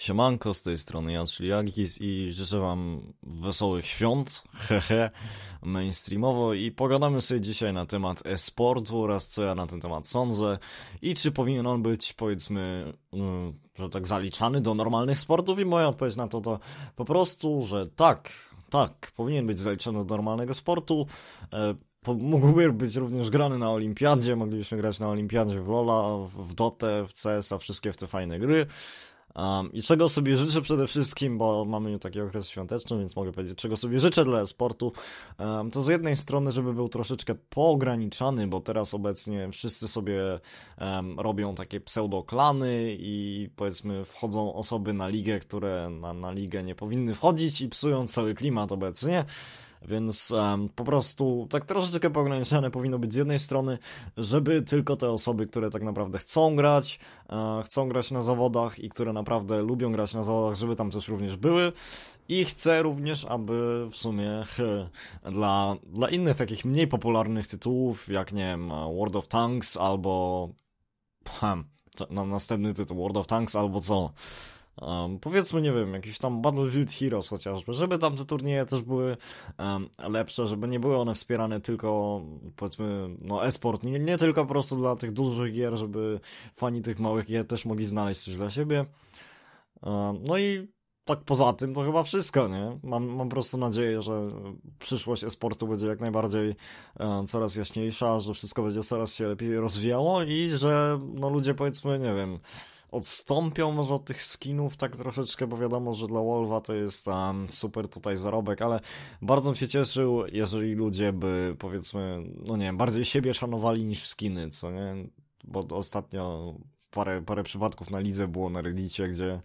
Siemanko, z tej strony czyli Szliagis i życzę wam wesołych świąt, hehe, mainstreamowo i pogadamy sobie dzisiaj na temat e-sportu oraz co ja na ten temat sądzę i czy powinien on być, powiedzmy, mm, że tak zaliczany do normalnych sportów i moja odpowiedź na to to po prostu, że tak, tak, powinien być zaliczany do normalnego sportu, e, mógłby być również grany na olimpiadzie, moglibyśmy grać na olimpiadzie w Lola, w Dotę, w CS-a, wszystkie w te fajne gry. Um, I czego sobie życzę przede wszystkim, bo mamy już taki okres świąteczny, więc mogę powiedzieć, czego sobie życzę dla sportu, um, to z jednej strony, żeby był troszeczkę poograniczany, bo teraz obecnie wszyscy sobie um, robią takie pseudoklany i powiedzmy wchodzą osoby na ligę, które na, na ligę nie powinny wchodzić i psują cały klimat obecnie. Więc um, po prostu tak troszeczkę pograniczone powinno być z jednej strony, żeby tylko te osoby, które tak naprawdę chcą grać, e, chcą grać na zawodach i które naprawdę lubią grać na zawodach, żeby tam też również były. I chcę również, aby w sumie he, dla, dla innych takich mniej popularnych tytułów, jak nie wiem, World of Tanks albo. Hmm, następny tytuł World of Tanks albo co? um, powiedzmy, nie wiem, jakiś tam Battlefield Heroes chociażby, żeby tam te turnieje też były um, lepsze, żeby nie były one wspierane tylko, powiedzmy, no e-sport, nie, nie tylko po prostu dla tych dużych gier, żeby fani tych małych gier też mogli znaleźć coś dla siebie. Um, no i tak poza tym to chyba wszystko, nie? Mam, mam po prostu nadzieję, że przyszłość e-sportu będzie jak najbardziej e, coraz jaśniejsza, że wszystko będzie coraz się lepiej rozwijało i że no ludzie powiedzmy, nie wiem, odstąpią może od tych skinów tak troszeczkę, bo wiadomo, że dla Wolva to jest tam um, super tutaj zarobek, ale bardzo bym się cieszył, jeżeli ludzie by powiedzmy, no nie wiem, bardziej siebie szanowali niż skiny, co nie? Bo ostatnio parę, parę przypadków na lidze było na Reddicie, gdzie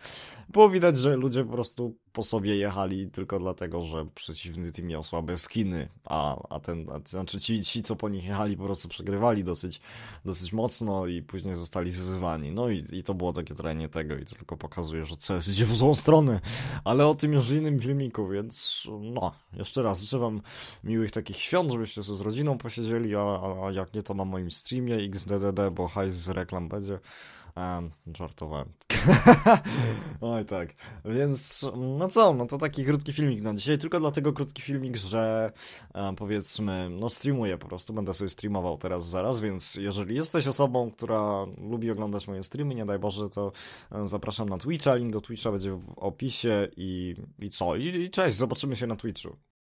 było widać, że ludzie po prostu po sobie jechali tylko dlatego, że przeciwny team miał słabe skiny, a, a ten, a, znaczy ci, ci, co po nich jechali, po prostu przegrywali dosyć, dosyć mocno i później zostali wyzywani. No i, i to było takie trenie tego i to tylko pokazuje, że CS idzie w złą stronę, ale o tym już w innym filmiku, więc no, jeszcze raz życzę wam miłych takich świąt, żebyście sobie z rodziną posiedzieli, a, a jak nie to na moim streamie XDDD, bo hajs z reklam będzie. Um, żartowałem. Oj tak. Więc no co, no to taki krótki filmik na dzisiaj, tylko dlatego krótki filmik, że um, powiedzmy, no streamuję po prostu, będę sobie streamował teraz zaraz, więc jeżeli jesteś osobą, która lubi oglądać moje streamy, nie daj Boże, to zapraszam na Twitcha, link do Twitcha będzie w opisie i, i co, I, i cześć, zobaczymy się na Twitchu.